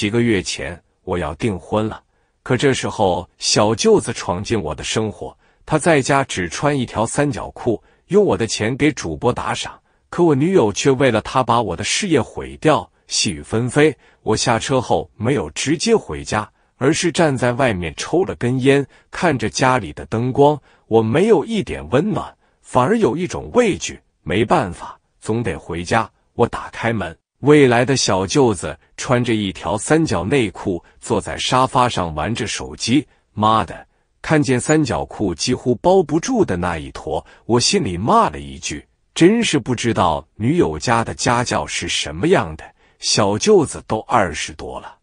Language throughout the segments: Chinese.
几个月前，我要订婚了，可这时候小舅子闯进我的生活。他在家只穿一条三角裤，用我的钱给主播打赏。可我女友却为了他把我的事业毁掉。细雨纷飞，我下车后没有直接回家，而是站在外面抽了根烟，看着家里的灯光，我没有一点温暖，反而有一种畏惧。没办法，总得回家。我打开门。未来的小舅子穿着一条三角内裤坐在沙发上玩着手机。妈的，看见三角裤几乎包不住的那一坨，我心里骂了一句：“真是不知道女友家的家教是什么样的。”小舅子都二十多了，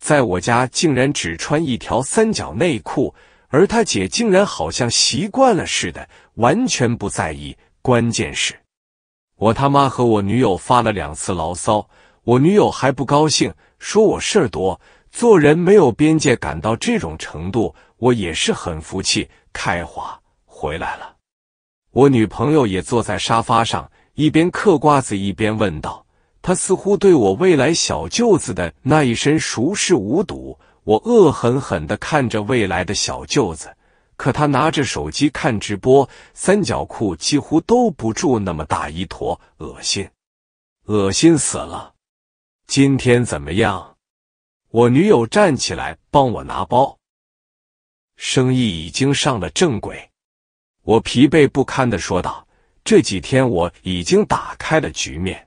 在我家竟然只穿一条三角内裤，而他姐竟然好像习惯了似的，完全不在意。关键是。我他妈和我女友发了两次牢骚，我女友还不高兴，说我事儿多，做人没有边界，感到这种程度，我也是很服气。开华回来了，我女朋友也坐在沙发上，一边嗑瓜子一边问道，她似乎对我未来小舅子的那一身熟视无睹。我恶狠狠地看着未来的小舅子。可他拿着手机看直播，三角裤几乎兜不住那么大一坨，恶心，恶心死了！今天怎么样？我女友站起来帮我拿包。生意已经上了正轨，我疲惫不堪的说道：“这几天我已经打开了局面，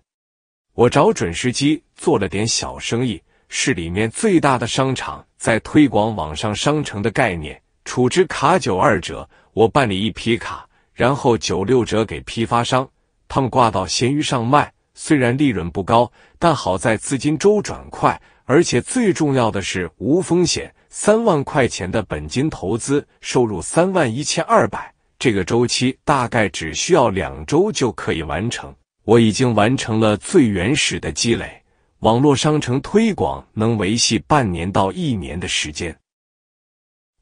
我找准时机做了点小生意。市里面最大的商场在推广网上商城的概念。”储值卡九二折，我办理一批卡，然后九六折给批发商，他们挂到闲鱼上卖。虽然利润不高，但好在资金周转快，而且最重要的是无风险。三万块钱的本金投资，收入三万一千二百，这个周期大概只需要两周就可以完成。我已经完成了最原始的积累，网络商城推广能维系半年到一年的时间。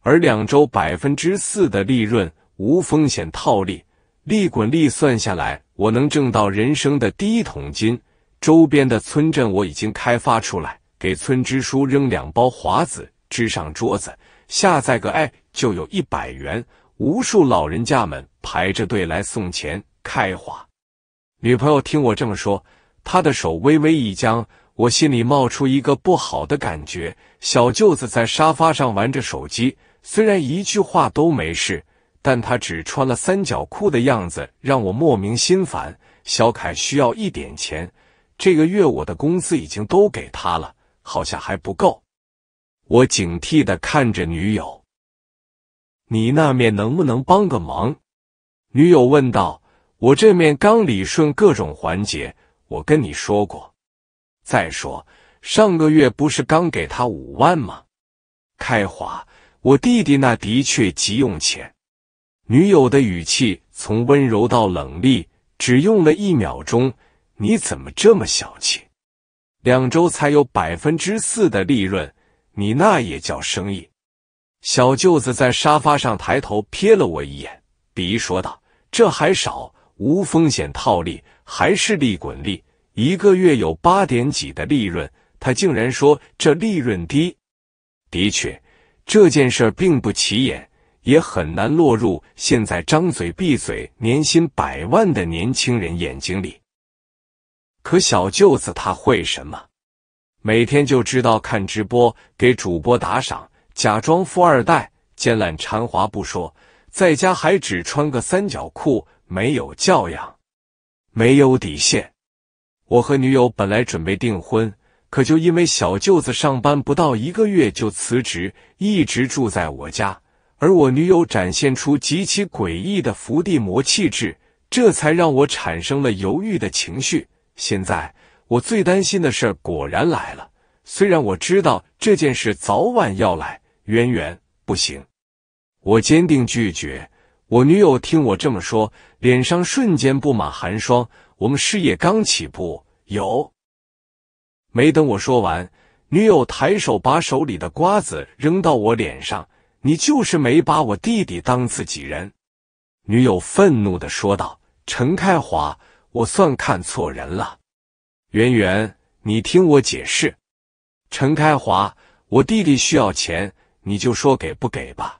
而两周百分之四的利润无风险套利，利滚利算下来，我能挣到人生的第一桶金。周边的村镇我已经开发出来，给村支书扔两包华子支上桌子，下载个 App 就有一百元。无数老人家们排着队来送钱开华。女朋友听我这么说，她的手微微一僵，我心里冒出一个不好的感觉。小舅子在沙发上玩着手机。虽然一句话都没事，但他只穿了三角裤的样子让我莫名心烦。小凯需要一点钱，这个月我的工资已经都给他了，好像还不够。我警惕的看着女友：“你那面能不能帮个忙？”女友问道：“我这面刚理顺各种环节，我跟你说过。再说上个月不是刚给他五万吗？”开华。我弟弟那的确急用钱。女友的语气从温柔到冷厉，只用了一秒钟。你怎么这么小气？两周才有百分之四的利润，你那也叫生意？小舅子在沙发上抬头瞥了我一眼，鄙夷说道：“这还少？无风险套利还是利滚利？一个月有八点几的利润，他竟然说这利润低？的确。”这件事并不起眼，也很难落入现在张嘴闭嘴年薪百万的年轻人眼睛里。可小舅子他会什么？每天就知道看直播，给主播打赏，假装富二代，奸懒馋滑不说，在家还只穿个三角裤，没有教养，没有底线。我和女友本来准备订婚。可就因为小舅子上班不到一个月就辞职，一直住在我家，而我女友展现出极其诡异的伏地魔气质，这才让我产生了犹豫的情绪。现在我最担心的事果然来了。虽然我知道这件事早晚要来，渊源不行，我坚定拒绝。我女友听我这么说，脸上瞬间布满寒霜。我们事业刚起步，有。没等我说完，女友抬手把手里的瓜子扔到我脸上。“你就是没把我弟弟当自己人！”女友愤怒的说道。“陈开华，我算看错人了。”“圆圆，你听我解释。”“陈开华，我弟弟需要钱，你就说给不给吧。”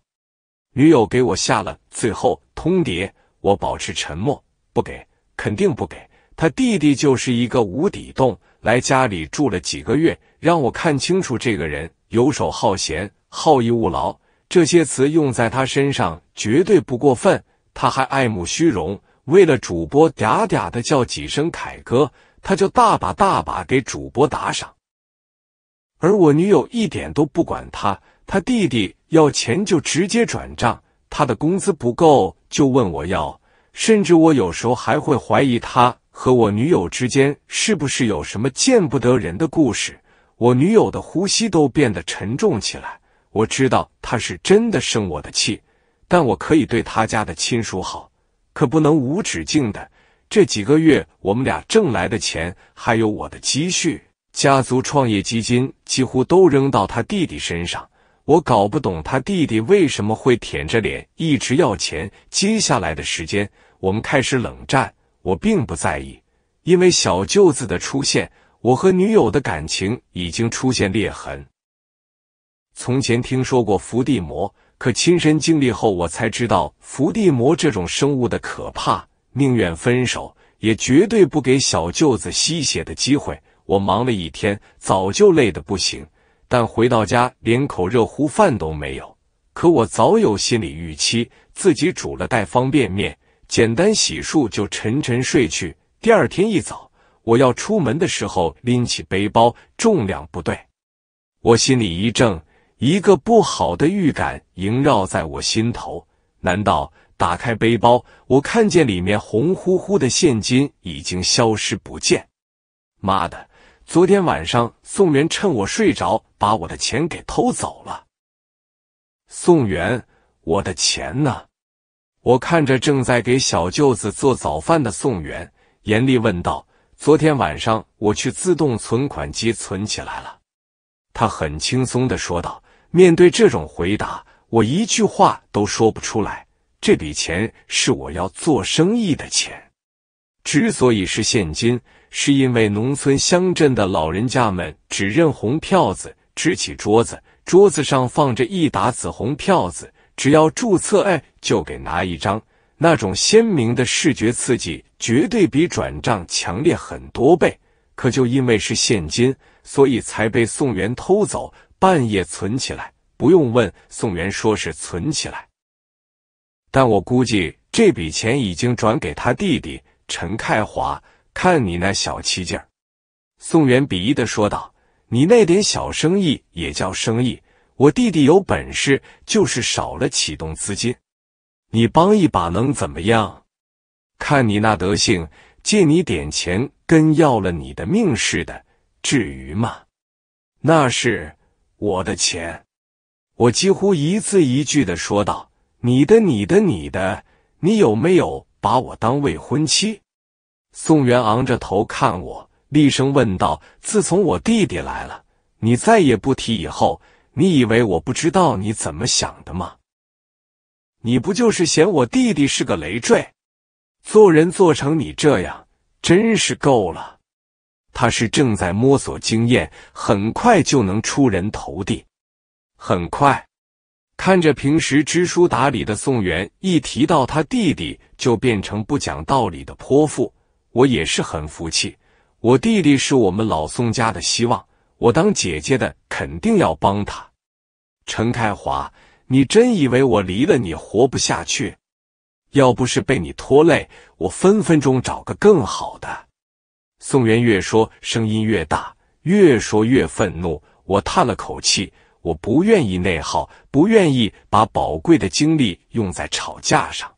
女友给我下了最后通牒。我保持沉默，不给，肯定不给。他弟弟就是一个无底洞，来家里住了几个月，让我看清楚这个人：游手好闲、好逸恶劳，这些词用在他身上绝对不过分。他还爱慕虚荣，为了主播嗲嗲的叫几声凯哥，他就大把大把给主播打赏。而我女友一点都不管他，他弟弟要钱就直接转账，他的工资不够就问我要。甚至我有时候还会怀疑他和我女友之间是不是有什么见不得人的故事。我女友的呼吸都变得沉重起来。我知道他是真的生我的气，但我可以对他家的亲属好，可不能无止境的。这几个月我们俩挣来的钱，还有我的积蓄、家族创业基金，几乎都扔到他弟弟身上。我搞不懂他弟弟为什么会舔着脸一直要钱。接下来的时间，我们开始冷战。我并不在意，因为小舅子的出现，我和女友的感情已经出现裂痕。从前听说过伏地魔，可亲身经历后，我才知道伏地魔这种生物的可怕。宁愿分手，也绝对不给小舅子吸血的机会。我忙了一天，早就累得不行。但回到家连口热乎饭都没有，可我早有心理预期，自己煮了袋方便面，简单洗漱就沉沉睡去。第二天一早，我要出门的时候，拎起背包，重量不对，我心里一怔，一个不好的预感萦绕在我心头。难道打开背包，我看见里面红乎乎的现金已经消失不见？妈的！昨天晚上，宋元趁我睡着，把我的钱给偷走了。宋元，我的钱呢？我看着正在给小舅子做早饭的宋元，严厉问道：“昨天晚上我去自动存款机存起来了。”他很轻松的说道。面对这种回答，我一句话都说不出来。这笔钱是我要做生意的钱。之所以是现金，是因为农村乡镇的老人家们只认红票子。支起桌子，桌子上放着一沓紫红票子，只要注册哎，就给拿一张。那种鲜明的视觉刺激，绝对比转账强烈很多倍。可就因为是现金，所以才被宋元偷走，半夜存起来。不用问，宋元说是存起来，但我估计这笔钱已经转给他弟弟。陈开华，看你那小气劲儿！”宋元鄙夷的说道，“你那点小生意也叫生意？我弟弟有本事，就是少了启动资金。你帮一把能怎么样？看你那德性，借你点钱跟要了你的命似的，至于吗？那是我的钱。”我几乎一字一句的说道，“你的，你的，你的，你有没有？”把我当未婚妻？宋元昂着头看我，厉声问道：“自从我弟弟来了，你再也不提以后。你以为我不知道你怎么想的吗？你不就是嫌我弟弟是个累赘？做人做成你这样，真是够了。他是正在摸索经验，很快就能出人头地，很快。”看着平时知书达理的宋元，一提到他弟弟就变成不讲道理的泼妇，我也是很服气。我弟弟是我们老宋家的希望，我当姐姐的肯定要帮他。陈开华，你真以为我离了你活不下去？要不是被你拖累，我分分钟找个更好的。宋元越说声音越大，越说越愤怒。我叹了口气。我不愿意内耗，不愿意把宝贵的精力用在吵架上。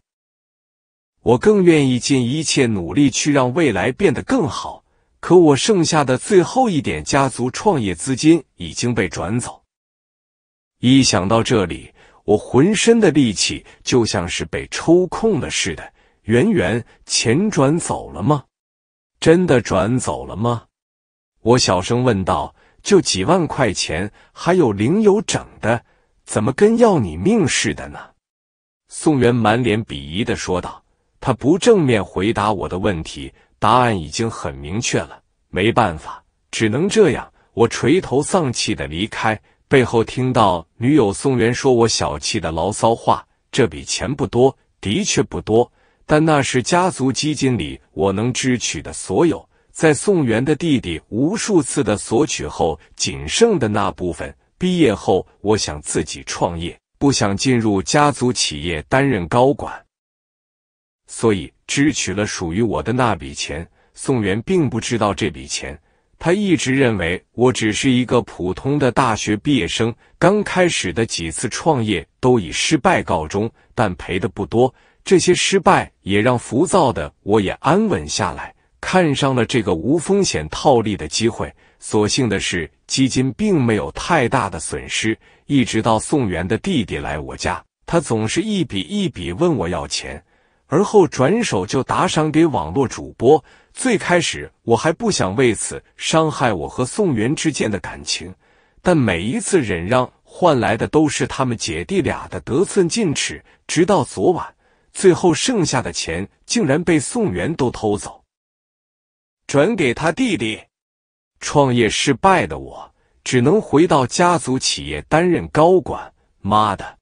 我更愿意尽一切努力去让未来变得更好。可我剩下的最后一点家族创业资金已经被转走。一想到这里，我浑身的力气就像是被抽空了似的。圆圆，钱转走了吗？真的转走了吗？我小声问道。就几万块钱，还有零有整的，怎么跟要你命似的呢？宋元满脸鄙夷的说道。他不正面回答我的问题，答案已经很明确了。没办法，只能这样。我垂头丧气的离开，背后听到女友宋元说我小气的牢骚话。这笔钱不多，的确不多，但那是家族基金里我能支取的所有。在宋元的弟弟无数次的索取后，仅剩的那部分，毕业后我想自己创业，不想进入家族企业担任高管，所以支取了属于我的那笔钱。宋元并不知道这笔钱，他一直认为我只是一个普通的大学毕业生。刚开始的几次创业都以失败告终，但赔的不多。这些失败也让浮躁的我也安稳下来。看上了这个无风险套利的机会，所幸的是基金并没有太大的损失。一直到宋元的弟弟来我家，他总是一笔一笔问我要钱，而后转手就打赏给网络主播。最开始我还不想为此伤害我和宋元之间的感情，但每一次忍让换来的都是他们姐弟俩的得寸进尺。直到昨晚，最后剩下的钱竟然被宋元都偷走。转给他弟弟，创业失败的我只能回到家族企业担任高管。妈的，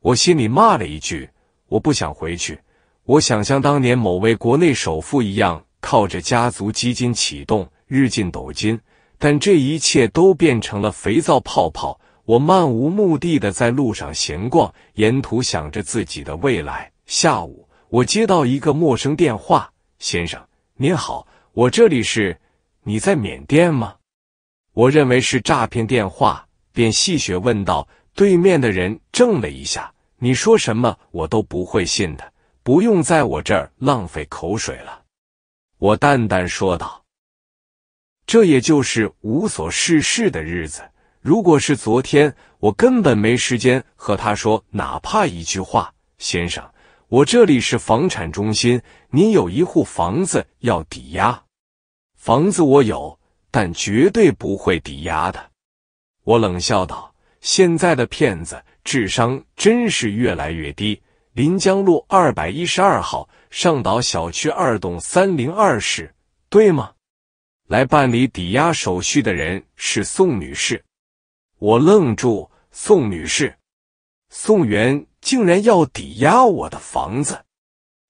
我心里骂了一句：“我不想回去，我想像当年某位国内首富一样，靠着家族基金启动，日进斗金。”但这一切都变成了肥皂泡泡。我漫无目的的在路上闲逛，沿途想着自己的未来。下午，我接到一个陌生电话：“先生，您好。”我这里是你在缅甸吗？我认为是诈骗电话，便戏谑问道。对面的人怔了一下，你说什么我都不会信的，不用在我这儿浪费口水了。我淡淡说道。这也就是无所事事的日子。如果是昨天，我根本没时间和他说哪怕一句话。先生，我这里是房产中心，您有一户房子要抵押。房子我有，但绝对不会抵押的。我冷笑道：“现在的骗子智商真是越来越低。”临江路二百一十二号上岛小区二栋三零二室，对吗？来办理抵押手续的人是宋女士。我愣住：“宋女士，宋元竟然要抵押我的房子？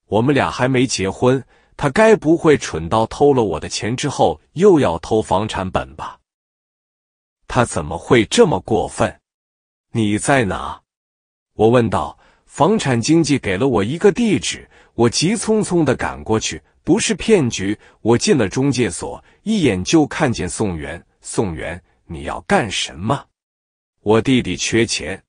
我们俩还没结婚。”他该不会蠢到偷了我的钱之后又要偷房产本吧？他怎么会这么过分？你在哪？我问道。房产经纪给了我一个地址，我急匆匆的赶过去。不是骗局，我进了中介所，一眼就看见宋元。宋元，你要干什么？我弟弟缺钱。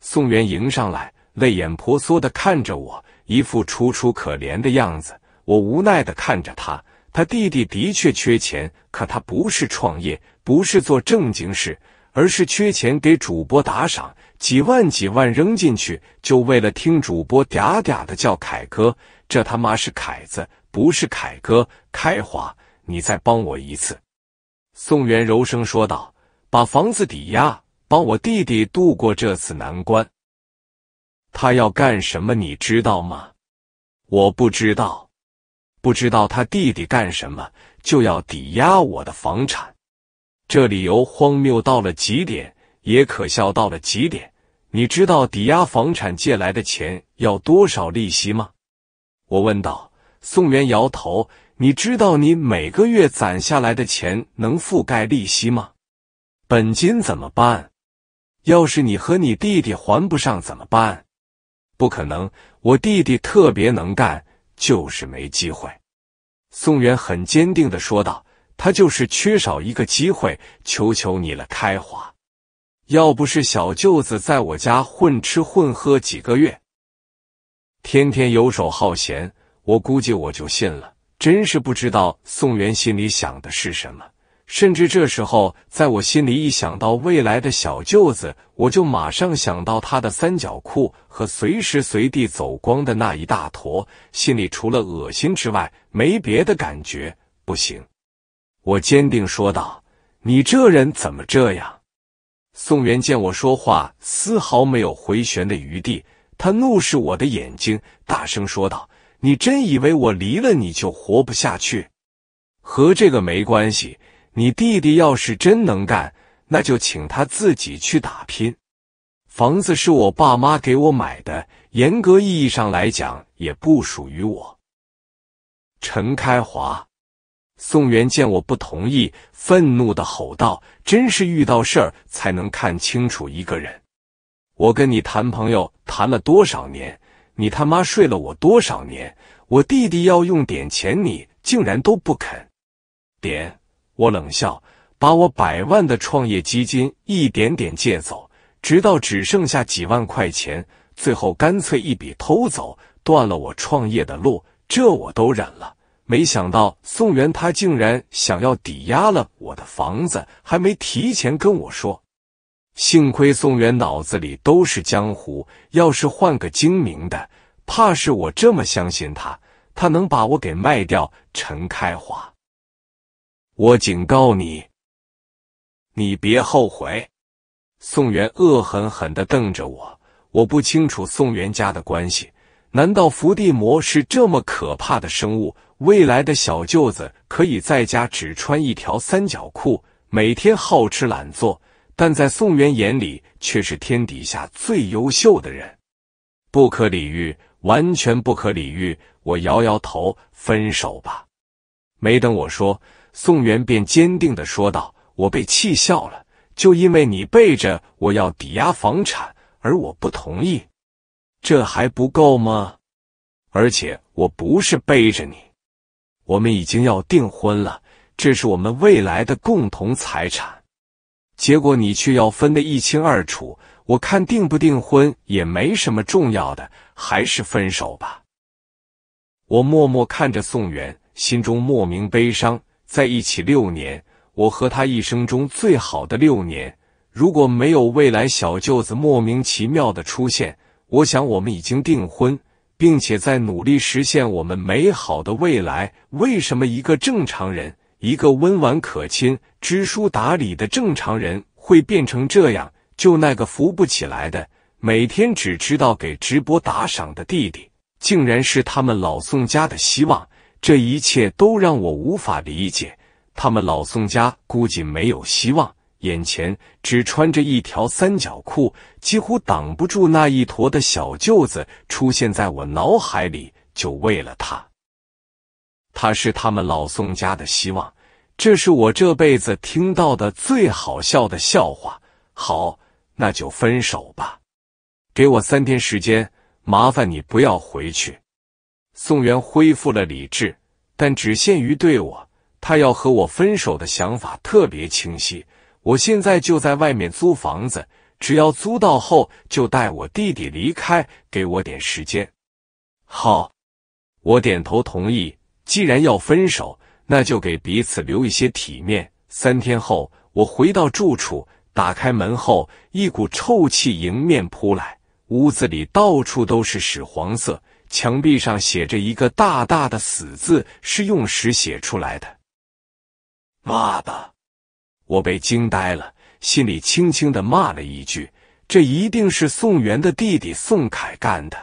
宋元迎上来，泪眼婆娑的看着我，一副楚楚可怜的样子。我无奈的看着他，他弟弟的确缺钱，可他不是创业，不是做正经事，而是缺钱给主播打赏，几万几万扔进去，就为了听主播嗲嗲的叫凯哥。这他妈是凯子，不是凯哥。开华，你再帮我一次。”宋元柔声说道，“把房子抵押，帮我弟弟度过这次难关。他要干什么，你知道吗？我不知道。”不知道他弟弟干什么就要抵押我的房产，这理由荒谬到了极点，也可笑到了极点。你知道抵押房产借来的钱要多少利息吗？我问道。宋元摇头。你知道你每个月攒下来的钱能覆盖利息吗？本金怎么办？要是你和你弟弟还不上怎么办？不可能，我弟弟特别能干。就是没机会，宋元很坚定的说道：“他就是缺少一个机会，求求你了，开华！要不是小舅子在我家混吃混喝几个月，天天游手好闲，我估计我就信了。真是不知道宋元心里想的是什么。”甚至这时候，在我心里一想到未来的小舅子，我就马上想到他的三角裤和随时随地走光的那一大坨，心里除了恶心之外，没别的感觉。不行，我坚定说道：“你这人怎么这样？”宋元见我说话丝毫没有回旋的余地，他怒视我的眼睛，大声说道：“你真以为我离了你就活不下去？和这个没关系。”你弟弟要是真能干，那就请他自己去打拼。房子是我爸妈给我买的，严格意义上来讲也不属于我。陈开华，宋元见我不同意，愤怒的吼道：“真是遇到事儿才能看清楚一个人。我跟你谈朋友谈了多少年，你他妈睡了我多少年？我弟弟要用点钱，你竟然都不肯点。”我冷笑，把我百万的创业基金一点点借走，直到只剩下几万块钱，最后干脆一笔偷走，断了我创业的路。这我都忍了，没想到宋元他竟然想要抵押了我的房子，还没提前跟我说。幸亏宋元脑子里都是江湖，要是换个精明的，怕是我这么相信他，他能把我给卖掉。陈开华。我警告你，你别后悔！宋元恶狠狠的瞪着我。我不清楚宋元家的关系，难道伏地魔是这么可怕的生物？未来的小舅子可以在家只穿一条三角裤，每天好吃懒做，但在宋元眼里却是天底下最优秀的人，不可理喻，完全不可理喻！我摇摇头，分手吧。没等我说。宋元便坚定的说道：“我被气笑了，就因为你背着我要抵押房产，而我不同意，这还不够吗？而且我不是背着你，我们已经要订婚了，这是我们未来的共同财产。结果你却要分得一清二楚，我看订不订婚也没什么重要的，还是分手吧。”我默默看着宋元，心中莫名悲伤。在一起六年，我和他一生中最好的六年。如果没有未来小舅子莫名其妙的出现，我想我们已经订婚，并且在努力实现我们美好的未来。为什么一个正常人，一个温婉可亲、知书达理的正常人，会变成这样？就那个扶不起来的，每天只知道给直播打赏的弟弟，竟然是他们老宋家的希望。这一切都让我无法理解，他们老宋家估计没有希望。眼前只穿着一条三角裤，几乎挡不住那一坨的小舅子出现在我脑海里，就为了他，他是他们老宋家的希望。这是我这辈子听到的最好笑的笑话。好，那就分手吧，给我三天时间，麻烦你不要回去。宋元恢复了理智，但只限于对我。他要和我分手的想法特别清晰。我现在就在外面租房子，只要租到后，就带我弟弟离开。给我点时间。好，我点头同意。既然要分手，那就给彼此留一些体面。三天后，我回到住处，打开门后，一股臭气迎面扑来，屋子里到处都是屎黄色。墙壁上写着一个大大的“死”字，是用石写出来的。妈的，我被惊呆了，心里轻轻的骂了一句：“这一定是宋元的弟弟宋凯干的。”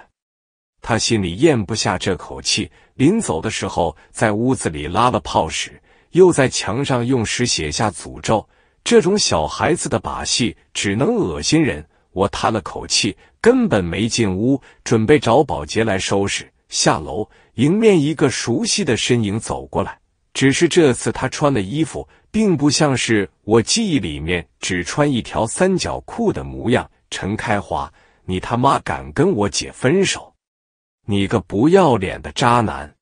他心里咽不下这口气，临走的时候在屋子里拉了泡屎，又在墙上用石写下诅咒。这种小孩子的把戏，只能恶心人。我叹了口气，根本没进屋，准备找保洁来收拾。下楼，迎面一个熟悉的身影走过来，只是这次他穿的衣服，并不像是我记忆里面只穿一条三角裤的模样。陈开华，你他妈敢跟我姐分手？你个不要脸的渣男！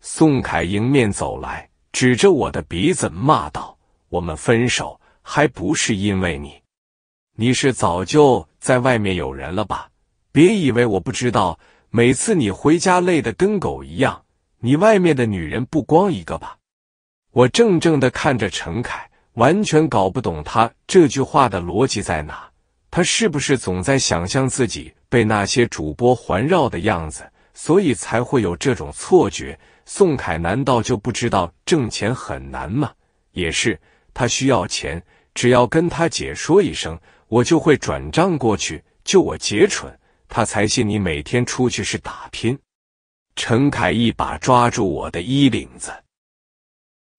宋凯迎面走来，指着我的鼻子骂道：“我们分手还不是因为你？”你是早就在外面有人了吧？别以为我不知道，每次你回家累得跟狗一样，你外面的女人不光一个吧？我怔怔的看着陈凯，完全搞不懂他这句话的逻辑在哪。他是不是总在想象自己被那些主播环绕的样子，所以才会有这种错觉？宋凯难道就不知道挣钱很难吗？也是，他需要钱，只要跟他姐说一声。我就会转账过去，就我杰蠢，他才信你每天出去是打拼。陈凯一把抓住我的衣领子，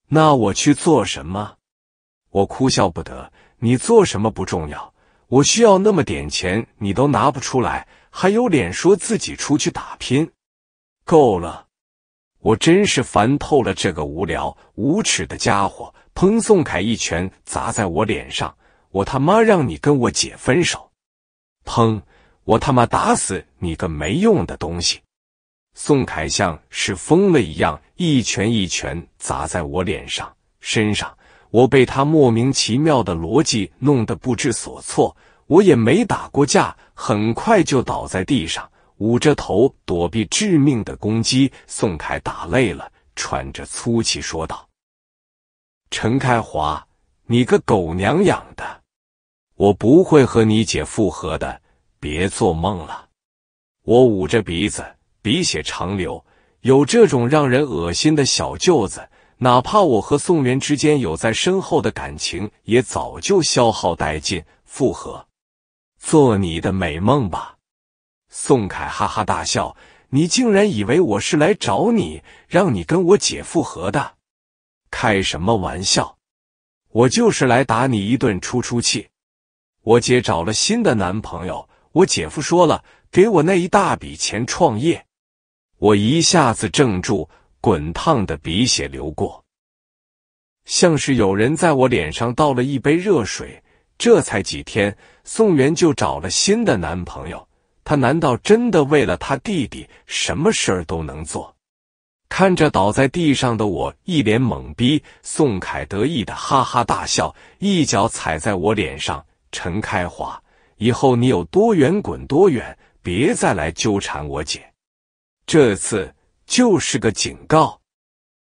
那我去做什么？我哭笑不得。你做什么不重要，我需要那么点钱，你都拿不出来，还有脸说自己出去打拼？够了！我真是烦透了这个无聊无耻的家伙！砰！宋凯一拳砸在我脸上。我他妈让你跟我姐分手！砰！我他妈打死你个没用的东西！宋凯像是疯了一样，一拳一拳砸在我脸上、身上。我被他莫名其妙的逻辑弄得不知所措。我也没打过架，很快就倒在地上，捂着头躲避致命的攻击。宋凯打累了，喘着粗气说道：“陈开华，你个狗娘养的！”我不会和你姐复合的，别做梦了！我捂着鼻子，鼻血长流。有这种让人恶心的小舅子，哪怕我和宋元之间有再深厚的感情，也早就消耗殆尽。复合？做你的美梦吧！宋凯哈哈大笑：“你竟然以为我是来找你，让你跟我姐复合的？开什么玩笑！我就是来打你一顿，出出气。”我姐找了新的男朋友，我姐夫说了给我那一大笔钱创业，我一下子怔住，滚烫的鼻血流过，像是有人在我脸上倒了一杯热水。这才几天，宋元就找了新的男朋友，他难道真的为了他弟弟什么事儿都能做？看着倒在地上的我，一脸懵逼，宋凯得意的哈哈大笑，一脚踩在我脸上。陈开华，以后你有多远滚多远，别再来纠缠我姐。这次就是个警告。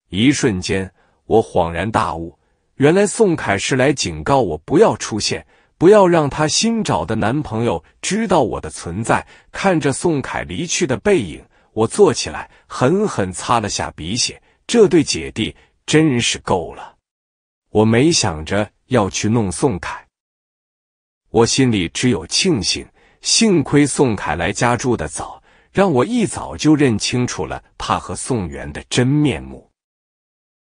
一瞬间，我恍然大悟，原来宋凯是来警告我不要出现，不要让他新找的男朋友知道我的存在。看着宋凯离去的背影，我坐起来，狠狠擦了下鼻血。这对姐弟真是够了。我没想着要去弄宋凯。我心里只有庆幸，幸亏宋凯来家住的早，让我一早就认清楚了他和宋元的真面目。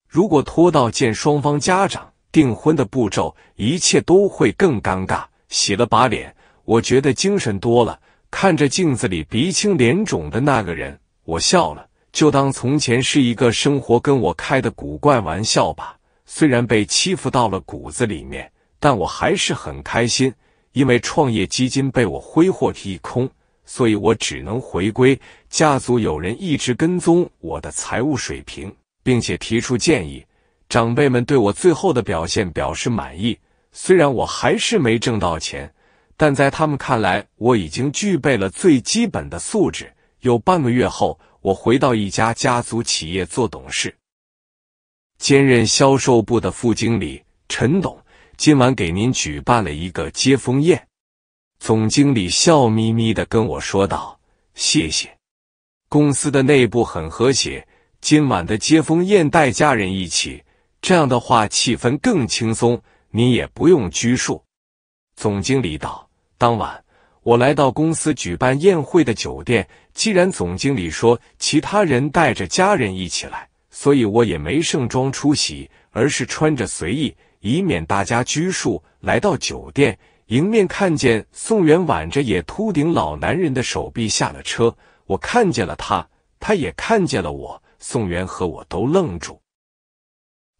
如果拖到见双方家长、订婚的步骤，一切都会更尴尬。洗了把脸，我觉得精神多了。看着镜子里鼻青脸肿的那个人，我笑了，就当从前是一个生活跟我开的古怪玩笑吧。虽然被欺负到了骨子里面，但我还是很开心。因为创业基金被我挥霍一空，所以我只能回归家族。有人一直跟踪我的财务水平，并且提出建议。长辈们对我最后的表现表示满意，虽然我还是没挣到钱，但在他们看来，我已经具备了最基本的素质。有半个月后，我回到一家家族企业做董事，兼任销售部的副经理。陈董。今晚给您举办了一个接风宴，总经理笑眯眯的跟我说道：“谢谢。”公司的内部很和谐，今晚的接风宴带家人一起，这样的话气氛更轻松，你也不用拘束。”总经理道。当晚我来到公司举办宴会的酒店，既然总经理说其他人带着家人一起来，所以我也没盛装出席，而是穿着随意。以免大家拘束，来到酒店，迎面看见宋元挽着野秃顶老男人的手臂下了车。我看见了他，他也看见了我。宋元和我都愣住，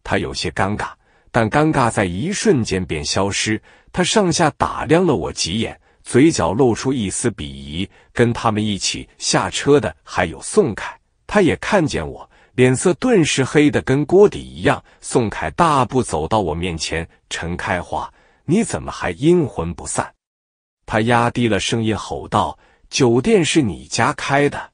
他有些尴尬，但尴尬在一瞬间便消失。他上下打量了我几眼，嘴角露出一丝鄙夷。跟他们一起下车的还有宋凯，他也看见我。脸色顿时黑的跟锅底一样。宋凯大步走到我面前：“陈开华，你怎么还阴魂不散？”他压低了声音吼道：“酒店是你家开的？”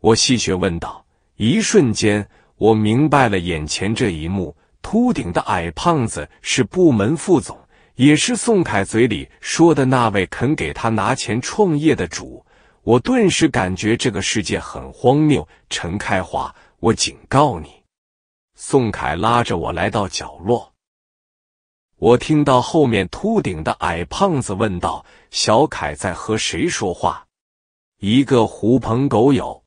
我戏谑问道。一瞬间，我明白了眼前这一幕：秃顶的矮胖子是部门副总，也是宋凯嘴里说的那位肯给他拿钱创业的主。我顿时感觉这个世界很荒谬。陈开华。我警告你！宋凯拉着我来到角落，我听到后面秃顶的矮胖子问道：“小凯在和谁说话？”一个狐朋狗友。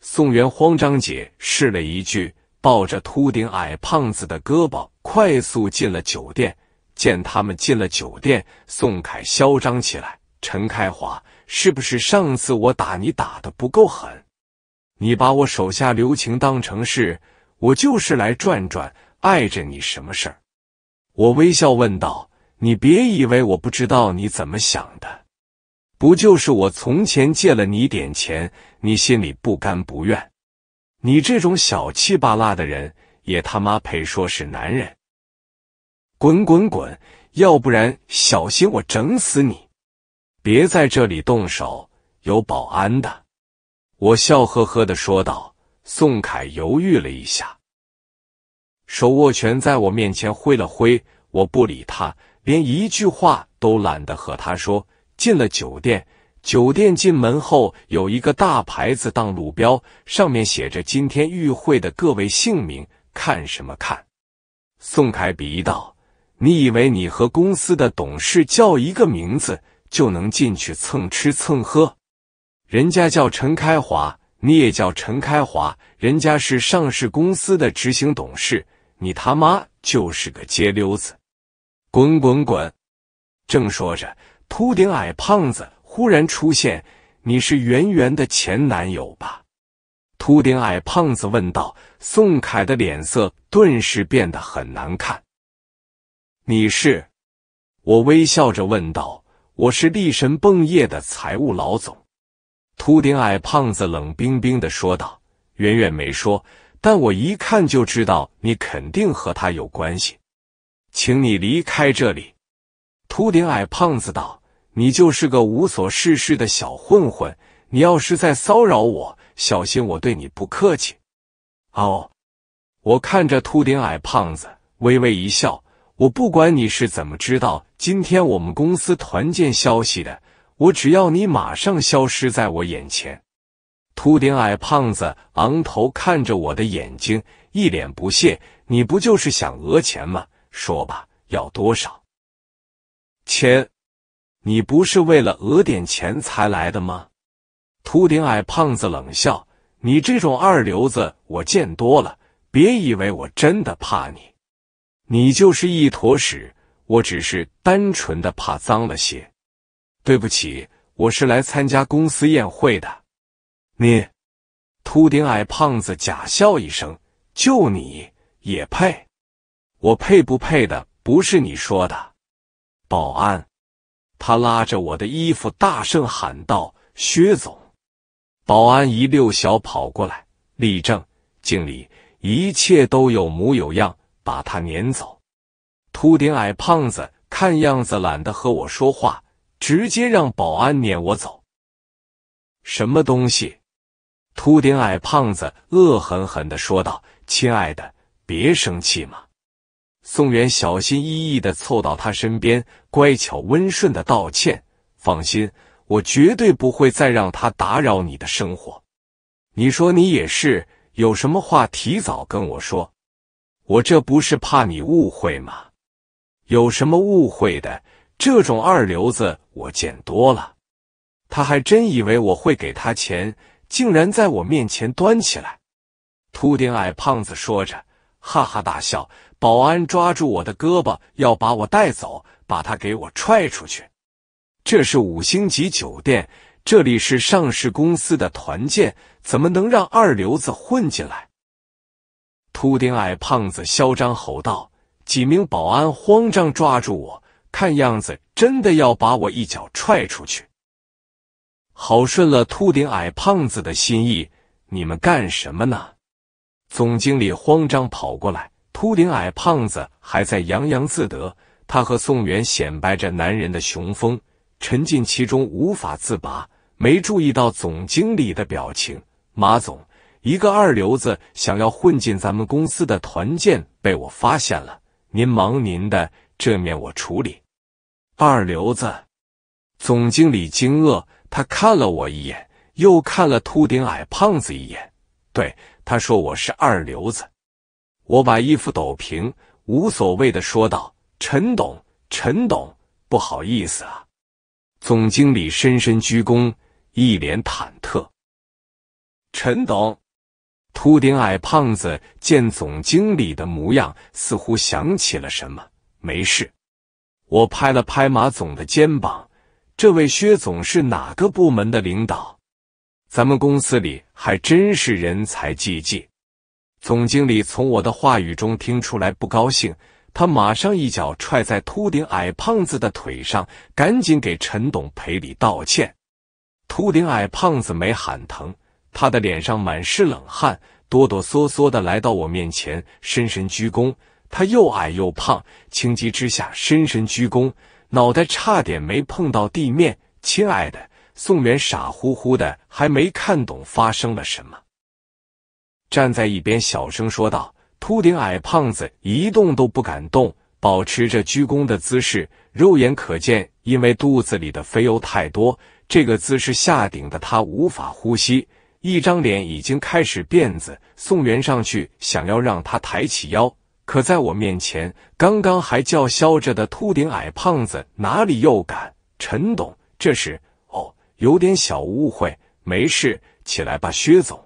宋元慌张解释了一句，抱着秃顶矮胖子的胳膊，快速进了酒店。见他们进了酒店，宋凯嚣张起来：“陈开华，是不是上次我打你打的不够狠？”你把我手下留情当成是，我就是来转转，碍着你什么事儿？我微笑问道。你别以为我不知道你怎么想的，不就是我从前借了你点钱，你心里不甘不愿？你这种小气巴拉的人，也他妈配说是男人？滚滚滚，要不然小心我整死你！别在这里动手，有保安的。我笑呵呵的说道，宋凯犹豫了一下，手握拳在我面前挥了挥，我不理他，连一句话都懒得和他说。进了酒店，酒店进门后有一个大牌子当路标，上面写着今天与会的各位姓名，看什么看？宋凯鄙夷道：“你以为你和公司的董事叫一个名字就能进去蹭吃蹭喝？”人家叫陈开华，你也叫陈开华。人家是上市公司的执行董事，你他妈就是个街溜子！滚滚滚！正说着，秃顶矮胖子忽然出现。“你是圆圆的前男友吧？”秃顶矮胖子问道。宋凯的脸色顿时变得很难看。“你是？”我微笑着问道，“我是力神泵业的财务老总。”秃顶矮胖子冷冰冰的说道：“圆圆没说，但我一看就知道你肯定和他有关系，请你离开这里。”秃顶矮胖子道：“你就是个无所事事的小混混，你要是在骚扰我，小心我对你不客气。”哦，我看着秃顶矮胖子微微一笑，我不管你是怎么知道今天我们公司团建消息的。我只要你马上消失在我眼前。秃顶矮胖子昂头看着我的眼睛，一脸不屑：“你不就是想讹钱吗？说吧，要多少？钱？你不是为了讹点钱才来的吗？”秃顶矮胖子冷笑：“你这种二流子我见多了，别以为我真的怕你。你就是一坨屎，我只是单纯的怕脏了鞋。”对不起，我是来参加公司宴会的。你，秃顶矮胖子假笑一声，就你也配？我配不配的不是你说的。保安，他拉着我的衣服大声喊道：“薛总！”保安一溜小跑过来，立正，敬礼，一切都有模有样，把他撵走。秃顶矮胖子看样子懒得和我说话。直接让保安撵我走！什么东西？秃顶矮胖子恶狠狠的说道：“亲爱的，别生气嘛。”宋元小心翼翼的凑到他身边，乖巧温顺的道歉：“放心，我绝对不会再让他打扰你的生活。你说你也是，有什么话提早跟我说，我这不是怕你误会吗？有什么误会的？这种二流子。”我见多了，他还真以为我会给他钱，竟然在我面前端起来。秃顶矮胖子说着，哈哈大笑。保安抓住我的胳膊，要把我带走，把他给我踹出去。这是五星级酒店，这里是上市公司的团建，怎么能让二流子混进来？秃顶矮胖子嚣张吼道。几名保安慌张抓住我。看样子真的要把我一脚踹出去，好顺了秃顶矮胖子的心意。你们干什么呢？总经理慌张跑过来，秃顶矮胖子还在洋洋自得，他和宋元显摆着男人的雄风，沉浸其中无法自拔，没注意到总经理的表情。马总，一个二流子想要混进咱们公司的团建，被我发现了。您忙您的，这面我处理。二流子！总经理惊愕，他看了我一眼，又看了秃顶矮胖子一眼，对他说：“我是二流子。”我把衣服抖平，无所谓的说道：“陈董，陈董，不好意思啊。”总经理深深鞠躬，一脸忐忑。陈董，秃顶矮胖子见总经理的模样，似乎想起了什么：“没事。”我拍了拍马总的肩膀，这位薛总是哪个部门的领导？咱们公司里还真是人才济济。总经理从我的话语中听出来不高兴，他马上一脚踹在秃顶矮胖子的腿上，赶紧给陈董赔礼道歉。秃顶矮胖子没喊疼，他的脸上满是冷汗，哆哆嗦嗦的来到我面前，深深鞠躬。他又矮又胖，情急之下深深鞠躬，脑袋差点没碰到地面。亲爱的宋元，傻乎乎的还没看懂发生了什么，站在一边小声说道：“秃顶矮胖子一动都不敢动，保持着鞠躬的姿势。肉眼可见，因为肚子里的肥油太多，这个姿势下顶的他无法呼吸，一张脸已经开始变子，宋元上去想要让他抬起腰。可在我面前，刚刚还叫嚣着的秃顶矮胖子哪里又敢？陈董，这是哦，有点小误会，没事，起来吧，薛总。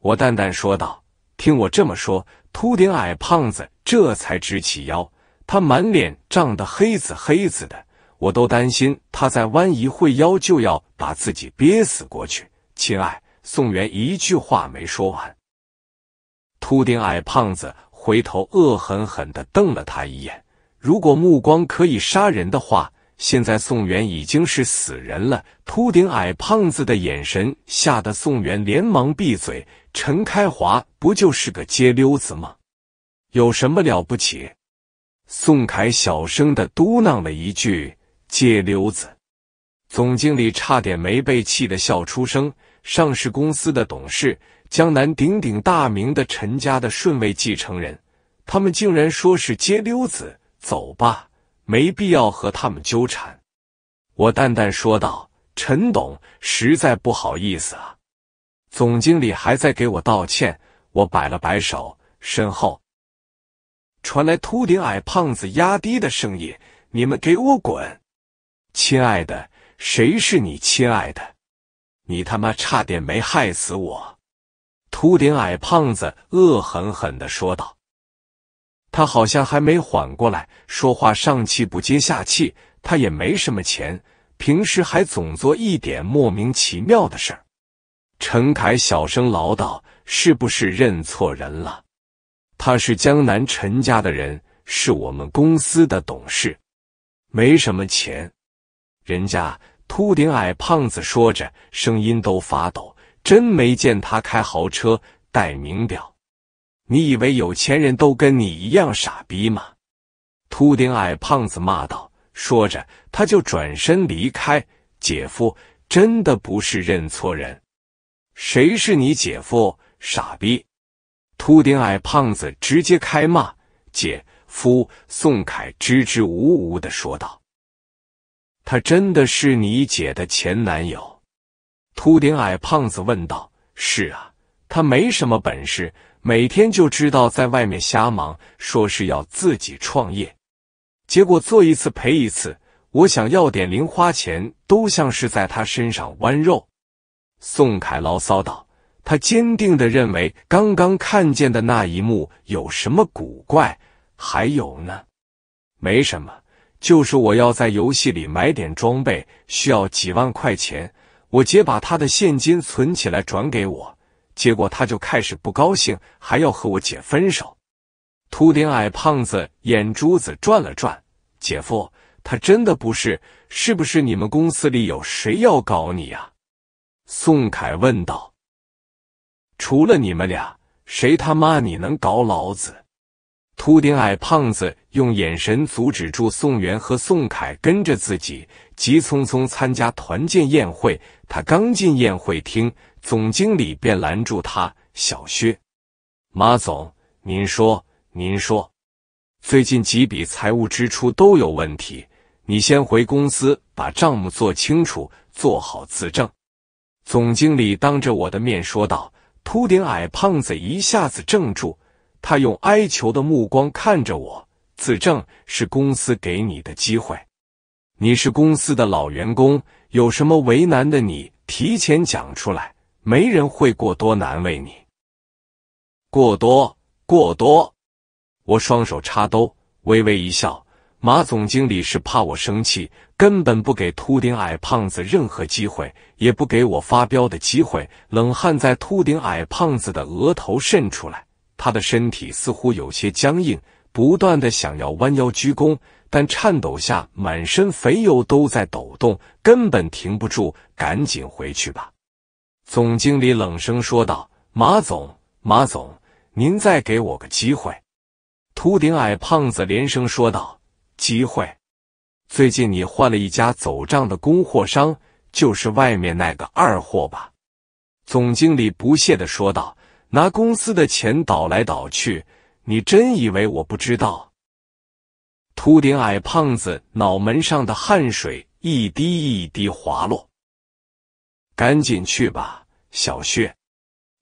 我淡淡说道。听我这么说，秃顶矮胖子这才直起腰，他满脸涨得黑紫黑紫的，我都担心他再弯一会腰就要把自己憋死过去。亲爱，宋元一句话没说完，秃顶矮胖子。回头恶狠狠地瞪了他一眼。如果目光可以杀人的话，现在宋元已经是死人了。秃顶矮胖子的眼神吓得宋元连忙闭嘴。陈开华不就是个街溜子吗？有什么了不起？宋凯小声的嘟囔了一句：“街溜子。”总经理差点没被气得笑出声。上市公司的董事。江南鼎鼎大名的陈家的顺位继承人，他们竟然说是街溜子，走吧，没必要和他们纠缠。我淡淡说道：“陈董，实在不好意思啊。”总经理还在给我道歉，我摆了摆手，身后传来秃顶矮胖子压低的声音：“你们给我滚！”亲爱的，谁是你亲爱的？你他妈差点没害死我！秃顶矮胖子恶狠狠的说道：“他好像还没缓过来，说话上气不接下气。他也没什么钱，平时还总做一点莫名其妙的事儿。”陈凯小声唠叨：“是不是认错人了？他是江南陈家的人，是我们公司的董事，没什么钱。”人家秃顶矮胖子说着，声音都发抖。真没见他开豪车、戴名表，你以为有钱人都跟你一样傻逼吗？秃顶矮胖子骂道，说着他就转身离开。姐夫，真的不是认错人。谁是你姐夫，傻逼？秃顶矮胖子直接开骂。姐夫，宋凯支支吾吾的说道：“他真的是你姐的前男友。”秃顶矮胖子问道：“是啊，他没什么本事，每天就知道在外面瞎忙，说是要自己创业，结果做一次赔一次。我想要点零花钱，都像是在他身上剜肉。”宋凯牢骚道：“他坚定的认为，刚刚看见的那一幕有什么古怪？还有呢？没什么，就是我要在游戏里买点装备，需要几万块钱。”我姐把她的现金存起来转给我，结果她就开始不高兴，还要和我姐分手。秃顶矮胖子眼珠子转了转，姐夫，他真的不是，是不是你们公司里有谁要搞你呀？宋凯问道。除了你们俩，谁他妈你能搞老子？秃顶矮胖子用眼神阻止住宋元和宋凯跟着自己，急匆匆参加团建宴会。他刚进宴会厅，总经理便拦住他：“小薛，马总，您说，您说，最近几笔财务支出都有问题，你先回公司把账目做清楚，做好自证。”总经理当着我的面说道。秃顶矮胖子一下子怔住，他用哀求的目光看着我：“自证是公司给你的机会。”你是公司的老员工，有什么为难的，你提前讲出来，没人会过多难为你。过多，过多。我双手插兜，微微一笑。马总经理是怕我生气，根本不给秃顶矮胖子任何机会，也不给我发飙的机会。冷汗在秃顶矮胖子的额头渗出来，他的身体似乎有些僵硬，不断的想要弯腰鞠躬。但颤抖下，满身肥油都在抖动，根本停不住。赶紧回去吧！总经理冷声说道：“马总，马总，您再给我个机会。”秃顶矮胖子连声说道：“机会？最近你换了一家走账的供货商，就是外面那个二货吧？”总经理不屑的说道：“拿公司的钱倒来倒去，你真以为我不知道？”秃顶矮胖子脑门上的汗水一滴一滴滑落。赶紧去吧，小薛！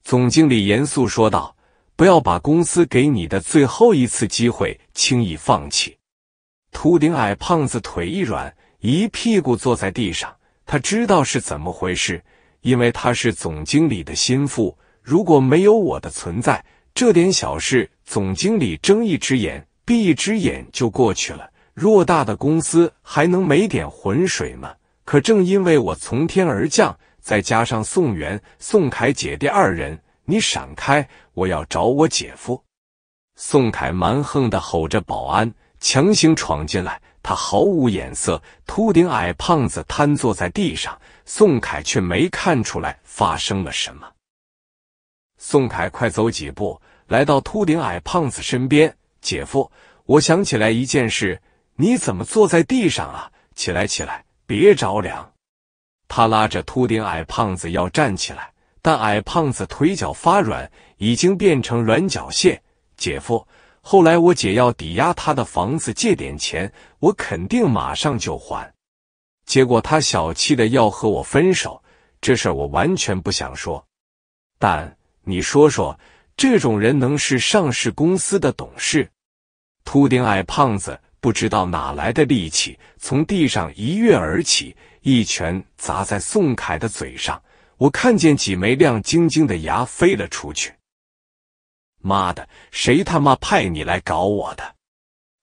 总经理严肃说道：“不要把公司给你的最后一次机会轻易放弃。”秃顶矮胖子腿一软，一屁股坐在地上。他知道是怎么回事，因为他是总经理的心腹。如果没有我的存在，这点小事总经理睁一只眼。闭一只眼就过去了。偌大的公司还能没点浑水吗？可正因为我从天而降，再加上宋元、宋凯姐弟二人，你闪开！我要找我姐夫。宋凯蛮横的吼着，保安强行闯进来。他毫无眼色，秃顶矮胖子瘫坐在地上。宋凯却没看出来发生了什么。宋凯快走几步，来到秃顶矮胖子身边。姐夫，我想起来一件事，你怎么坐在地上啊？起来，起来，别着凉。他拉着秃顶矮胖子要站起来，但矮胖子腿脚发软，已经变成软脚蟹。姐夫，后来我姐要抵押他的房子借点钱，我肯定马上就还。结果他小气的要和我分手，这事我完全不想说。但你说说。这种人能是上市公司的董事？秃顶矮胖子不知道哪来的力气，从地上一跃而起，一拳砸在宋凯的嘴上。我看见几枚亮晶晶的牙飞了出去。妈的，谁他妈派你来搞我的？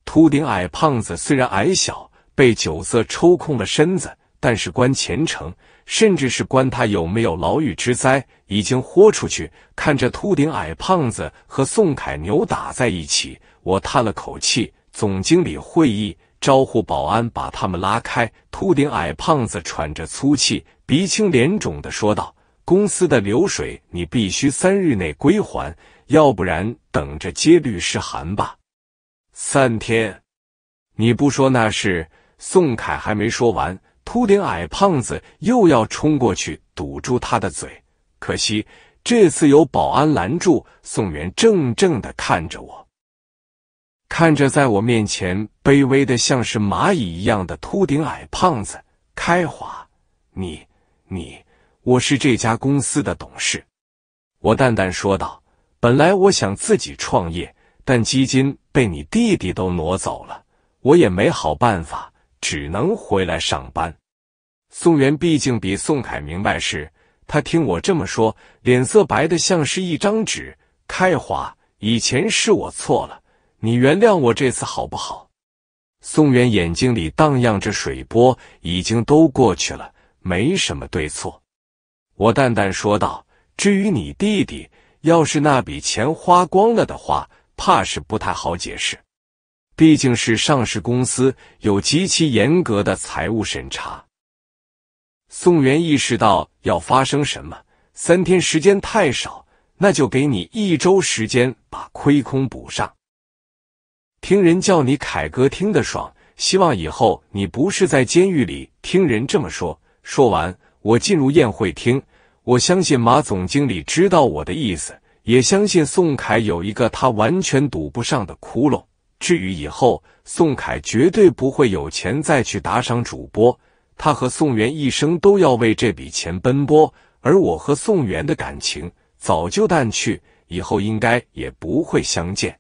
秃顶矮胖子虽然矮小，被酒色抽空了身子，但是关前程。甚至是关他有没有牢狱之灾，已经豁出去。看着秃顶矮胖子和宋凯扭打在一起，我叹了口气。总经理会议招呼保安把他们拉开。秃顶矮胖子喘着粗气，鼻青脸肿的说道：“公司的流水你必须三日内归还，要不然等着接律师函吧。”三天？你不说那事？宋凯还没说完。秃顶矮胖子又要冲过去堵住他的嘴，可惜这次有保安拦住。宋元怔怔的看着我，看着在我面前卑微的像是蚂蚁一样的秃顶矮胖子开华，你你，我是这家公司的董事，我淡淡说道。本来我想自己创业，但基金被你弟弟都挪走了，我也没好办法。只能回来上班。宋元毕竟比宋凯明白事，他听我这么说，脸色白的像是一张纸。开华，以前是我错了，你原谅我这次好不好？宋元眼睛里荡漾着水波，已经都过去了，没什么对错。我淡淡说道：“至于你弟弟，要是那笔钱花光了的话，怕是不太好解释。”毕竟是上市公司，有极其严格的财务审查。宋元意识到要发生什么，三天时间太少，那就给你一周时间把亏空补上。听人叫你凯哥，听得爽。希望以后你不是在监狱里听人这么说。说完，我进入宴会厅。我相信马总经理知道我的意思，也相信宋凯有一个他完全堵不上的窟窿。至于以后，宋凯绝对不会有钱再去打赏主播。他和宋元一生都要为这笔钱奔波，而我和宋元的感情早就淡去，以后应该也不会相见。